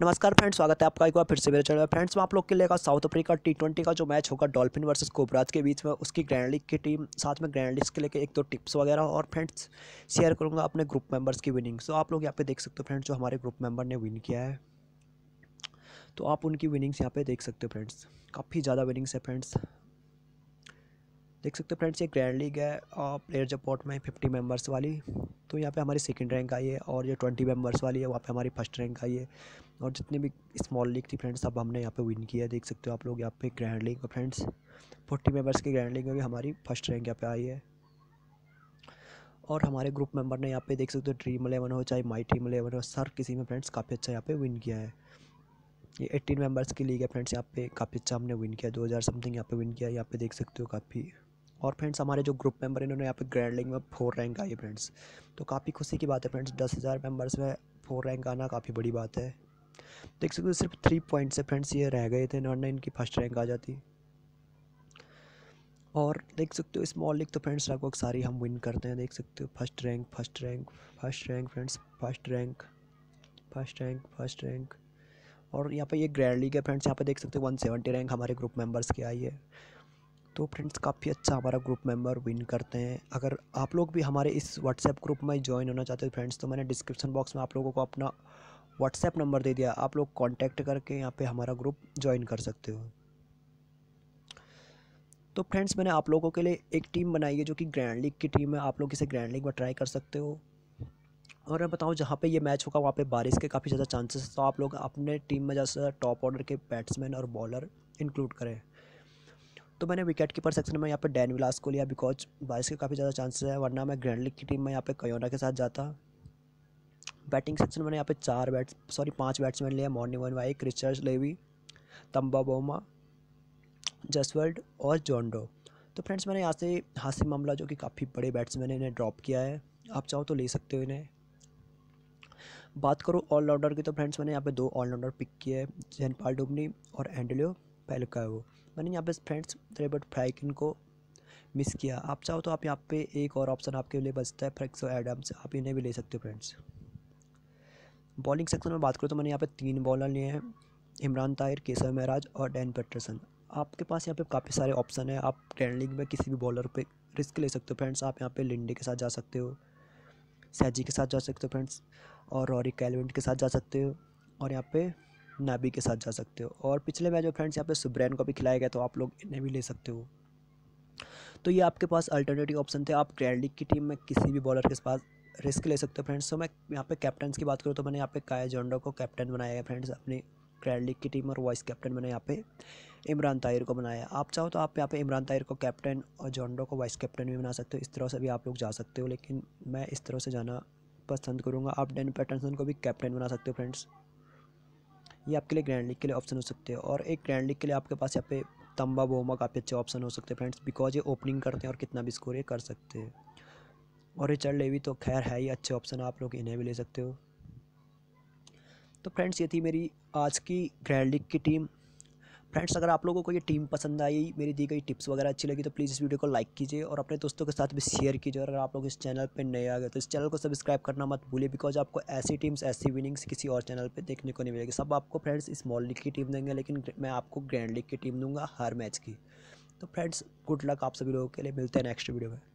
नमस्कार फ्रेंड्स स्वागत है आपका एक बार फिर से मेरे चैनल में फ्रेंड्स मैं आप लोग के लिए साउथ अफ्रीका टी ट्वेंटी का जो मैच होगा डॉल्फिन वर्सेस कोबराज के बीच में उसकी ग्रैंड लीग की टीम साथ में ग्रैंड लीग के लेके एक दो टिप्स वगैरह और फ्रेंड्स शेयर करूँगा अपने ग्रुप मेंबर्स की विनिंग तो आप लोग यहाँ पे देख सकते हो फ्रेंड्स जो हमारे ग्रुप मेंबर ने विन किया है तो आप उनकी विनिंग्स यहाँ पे देख सकते हो फ्रेंड्स काफ़ी ज़्यादा विनिंग्स है फ्रेंड्स देख सकते हो फ्रेंड्स ये ग्रैंड लीग है और प्लेयर सपोर्ट में फिफ्टी मेंबर्स वाली तो यहाँ पे हमारी सेकंड रैंक आई है और ये ट्वेंटी मेंबर्स वाली है वहाँ पे हमारी फर्स्ट रैंक आई है और जितनी भी स्मॉल लीग थी फ्रेंड्स सब हमने यहाँ पे विन किया है देख सकते हो आप लोग यहाँ पे ग्रैंड लीग में फ्रेंड्स फोर्टी मेम्बर्स की ग्रैंड लीग में भी हमारी फर्स्ट रैंक यहाँ पर आई है और हमारे ग्रुप मेम्बर ने यहाँ पे देख सकते हो ड्रीम एलेवन हो चाहे माई टीम एलेवन हो सर किसी में फ्रेंड्स काफ़ी अच्छा यहाँ पर विन किया है ये एट्टीन मेंबर्स की लीग है फ्रेंड्स यहाँ पे काफ़ी अच्छा हमने विन किया दो हज़ार समथिंग यहाँ पे विन किया यहाँ पे देख सकते हो काफ़ी और फ्रेंड्स हमारे जो ग्रुप मेंबर इन्होंने यहाँ पे ग्रैंडिंग में फोर रैंक आई है फ्रेंड्स तो काफ़ी खुशी की बात है फ्रेंड्स दस हज़ार मेम्बर्स में फोर रैंक आना काफ़ी बड़ी बात है देख सकते हो सिर्फ थ्री पॉइंट से फ्रेंड्स ये रह गए थे वरना इनकी फर्स्ट रैंक आ जाती और देख सकते हो स्मॉल लीग तो फ्रेंड्स लगभग सारी हम विन करते हैं देख सकते हो first rank first rank first rank friends first rank first rank first rank और यहाँ पे ये ग्रैंड लीग है फ्रेंड्स यहाँ पे देख सकते हो सेवेंटी रैंक हमारे ग्रुप मेंबर्स की आई है तो फ्रेंड्स काफ़ी अच्छा हमारा ग्रुप मेंबर विन करते हैं अगर आप लोग भी हमारे इस व्हाट्सएप ग्रुप में ज्वाइन होना चाहते हो फ्रेंड्स तो मैंने डिस्क्रिप्शन बॉक्स में आप लोगों को अपना व्हाट्सएप नंबर दे दिया आप लोग कॉन्टैक्ट करके यहाँ पर हमारा ग्रुप ज्वाइन कर सकते हो तो फ्रेंड्स मैंने आप लोगों के लिए एक टीम बनाई है जो कि ग्रैंड लीग की टीम है आप लोग इसे ग्रैंड लीग में ट्राई कर सकते हो और मैं बताऊँ जहाँ पे ये मैच होगा वहाँ पे बारिश के काफ़ी ज़्यादा चांसेस तो आप लोग अपने टीम में जैसे टॉप ऑर्डर के बैट्समैन और बॉलर इंक्लूड करें तो मैंने विकेट कीपर सेक्शन में यहाँ पे डैन विलास को लिया बिकॉज बारिश के काफ़ी ज़्यादा चांसेस है वरना मैं ग्रैंड लीग की टीम में यहाँ पे कयोना के साथ जाता बैटिंग सेक्शन मैंने यहाँ पे चार बैट्स सॉरी पाँच बैट्समैन लिया Morne van Wyk Richard Levi Temba Bavuma जसवर्ल्ड और जॉन्डो तो फ्रेंड्स मैंने यहाँ से हासिम मामला जो कि काफ़ी बड़े बैट्समैन इन्हें ड्रॉप किया है आप चाहो तो ले सकते हो इन्हें बात करूँ ऑलराउंडर की तो फ्रेंड्स मैंने यहाँ पे दो ऑलराउंडर पिक किए हैं जैन पाल डुबनी और एंडलियो पहलका है वो मैंने यहाँ पे फ्रेंड्स रेबर्ट फ्राइकिन को मिस किया आप चाहो तो आप यहाँ पे एक और ऑप्शन आपके लिए बचता है फ्रेक्सो एडम्स आप इन्हें भी ले सकते हो फ्रेंड्स बॉलिंग सेक्शन में बात करूँ तो मैंने यहाँ पे तीन बॉलर लिए हैं इमरान ताहिर केसव महराज और डैन पेटरसन आपके पास यहाँ पे काफ़ी सारे ऑप्शन हैं आप टेन में किसी भी बॉलर पर रिस्क ले सकते हो फ्रेंड्स आप यहाँ पर लिंडे के साथ जा सकते हो सैजी के साथ जा सकते हो फ्रेंड्स और रॉरी कैलवेंट के साथ जा सकते हो और यहाँ पे नाबी के साथ जा सकते हो और पिछले मैच में फ्रेंड्स यहाँ पे सुब्रैन को भी खिलाया गया तो आप लोग इन्हें भी ले सकते हो तो ये आपके पास अल्टरनेटिव ऑप्शन थे आप ग्रैंड लीग की टीम में किसी भी बॉलर के पास रिस्क ले सकते हो फ्रेंड्स तो मैं यहाँ पे कैप्टन की बात करूँ तो मैंने यहाँ पे काया जोंडो को कैप्टन बनाया है फ्रेंड्स अपनी ग्रैंड लीग की टीम और वाइस कैप्टन मैंने यहाँ पे इमरान ताहिर को बनाया आप चाहो तो आप यहाँ पे इमरान ताहिर को कैप्टन और जॉन्डो को वाइस कैप्टन भी बना सकते हो इस तरह से भी आप लोग जा सकते हो लेकिन मैं इस तरह से जाना पसंद करूँगा आप डेन पैटर्सन को भी कैप्टन बना सकते हो फ्रेंड्स ये आपके लिए ग्रैंड लीग के लिए ऑप्शन हो सकते हैं और एक ग्रैंड लीग के लिए आपके पास यहाँ पे तम्बा बोमा काफ़ी अच्छे ऑप्शन हो सकते हैं फ्रेंड्स बिकॉज ये ओपनिंग करते हैं और कितना भी स्कोर ये कर सकते हैं और रिचर्ड लेवी तो खैर है ही अच्छे ऑप्शन आप लोग इन्हें भी ले सकते हो तो फ्रेंड्स ये थी मेरी आज की ग्रैंड लीग की टीम फ्रेंड्स अगर आप लोगों को ये टीम पसंद आई मेरी दी गई टिप्स वगैरह अच्छी लगी तो प्लीज़ इस वीडियो को लाइक कीजिए और अपने दोस्तों के साथ भी शेयर कीजिए और अगर आप लोग इस चैनल पर नए आ गए तो इस चैनल को सब्सक्राइब करना मत भूलिए बिकॉज आपको ऐसी टीम्स ऐसी विनिंग्स किसी और चैनल पर देखने को नहीं मिलेगी सब आपको फ्रेंड्स स्मॉल लीग की टीम देंगे लेकिन मैं आपको ग्रैंड लीग की टीम दूंगा हर मैच की तो फ्रेंड्स गुड लक आप सभी लोगों के लिए मिलते हैं नेक्स्ट वीडियो में